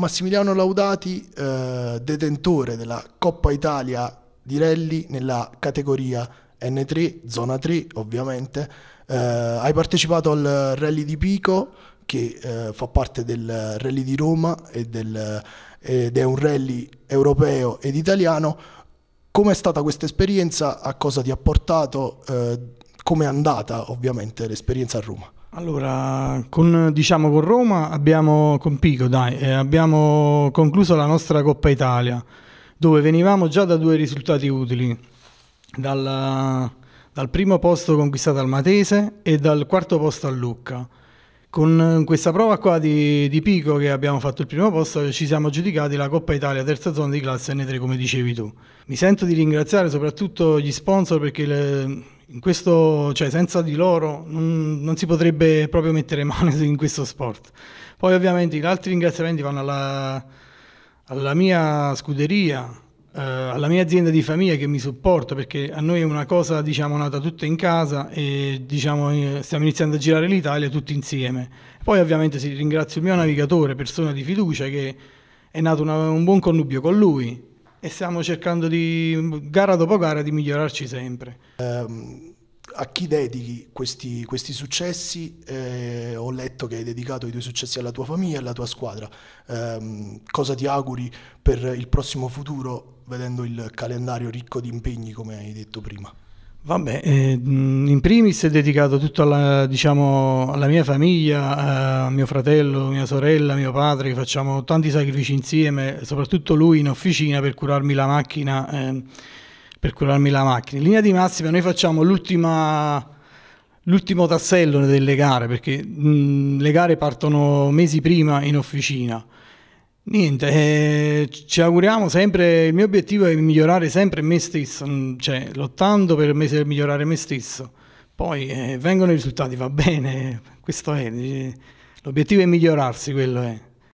Massimiliano Laudati, eh, detentore della Coppa Italia di rally nella categoria N3, zona 3 ovviamente. Eh, hai partecipato al rally di Pico che eh, fa parte del rally di Roma del, ed è un rally europeo ed italiano. Com'è stata questa esperienza? A cosa ti ha portato? Eh, come è andata ovviamente l'esperienza a Roma? Allora, con, diciamo, con Roma abbiamo, con Pico dai, eh, abbiamo concluso la nostra Coppa Italia, dove venivamo già da due risultati utili, dal, dal primo posto conquistato al Matese e dal quarto posto a Lucca. Con questa prova qua di, di Pico che abbiamo fatto il primo posto ci siamo giudicati la Coppa Italia terza zona di classe N3 come dicevi tu. Mi sento di ringraziare soprattutto gli sponsor perché le, questo, cioè, senza di loro non, non, si potrebbe proprio mettere mano in questo sport. Poi ovviamente gli altri ringraziamenti vanno alla, alla mia scuderia, eh, alla mia azienda di famiglia che mi supporta perché a noi è una cosa diciamo, nata tutta in casa e diciamo, eh, stiamo iniziando a girare l'Italia tutti insieme. Poi ovviamente sì, ringrazio il mio navigatore, persona di fiducia che è nato una, un buon connubio con lui e stiamo cercando di, gara dopo gara, di migliorarci sempre. Um a chi dedichi questi, questi successi? Eh, ho letto che hai dedicato i tuoi successi alla tua famiglia e alla tua squadra. Eh, cosa ti auguri per il prossimo futuro, vedendo il calendario ricco di impegni, come hai detto prima? Vabbè, eh, mm, in primis è dedicato tutto alla, diciamo, alla, mia famiglia, a eh, mio fratello, mia sorella, mio padre, che facciamo tanti sacrifici insieme, soprattutto lui in officina per curarmi la macchina. Eh, per curarmi la macchina. In linea di massima noi facciamo l'ultimo tassello delle gare, perché mh, mm, le gare partono mesi prima in officina. Niente, eh, ci auguriamo sempre, il mio obiettivo è migliorare sempre me stesso, mm, cioè lottando per migliorare me stesso. Poi eh, vengono i risultati, va bene, questo è, l'obiettivo è migliorarsi, quello è.